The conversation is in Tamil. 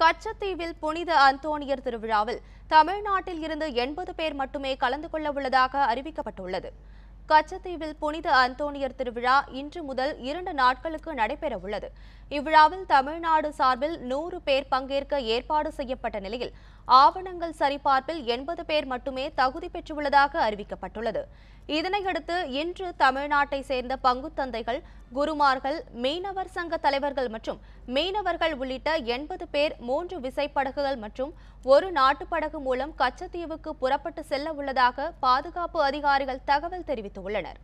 கச்சத்தீவில் புனித அந்தோனியர் திருவிழாவில் தமிழ்நாட்டில் இருந்து எண்பது பேர் மட்டுமே கலந்து கொள்ள உள்ளதாக அறிவிக்கப்பட்டுள்ளது கச்சத்தீவில் புனித அந்தோனியர் திருவிழா இன்று முதல் இரண்டு நாட்களுக்கு நடைபெறவுள்ளது இவ்விழாவில் தமிழ்நாடு சார்பில் நூறு பேர் பங்கேற்க ஏற்பாடு செய்யப்பட்ட நிலையில் ஆவணங்கள் சரிபார்ப்பில் எண்பது பேர் மட்டுமே தகுதி பெற்றுள்ளதாக அறிவிக்கப்பட்டுள்ளது இதனையடுத்து இன்று தமிழ்நாட்டை சேர்ந்த பங்குத்தந்தைகள் குருமார்கள் மீனவர் சங்க தலைவர்கள் மற்றும் மீனவர்கள் உள்ளிட்ட எண்பது பேர் மூன்று விசைப்படகுகள் மற்றும் ஒரு நாட்டுப்படகு மூலம் கச்சத்தீவுக்கு புறப்பட்டு செல்ல உள்ளதாக பாதுகாப்பு அதிகாரிகள் தகவல் தெரிவித்தனர் தெரிவித்துள்ளனர்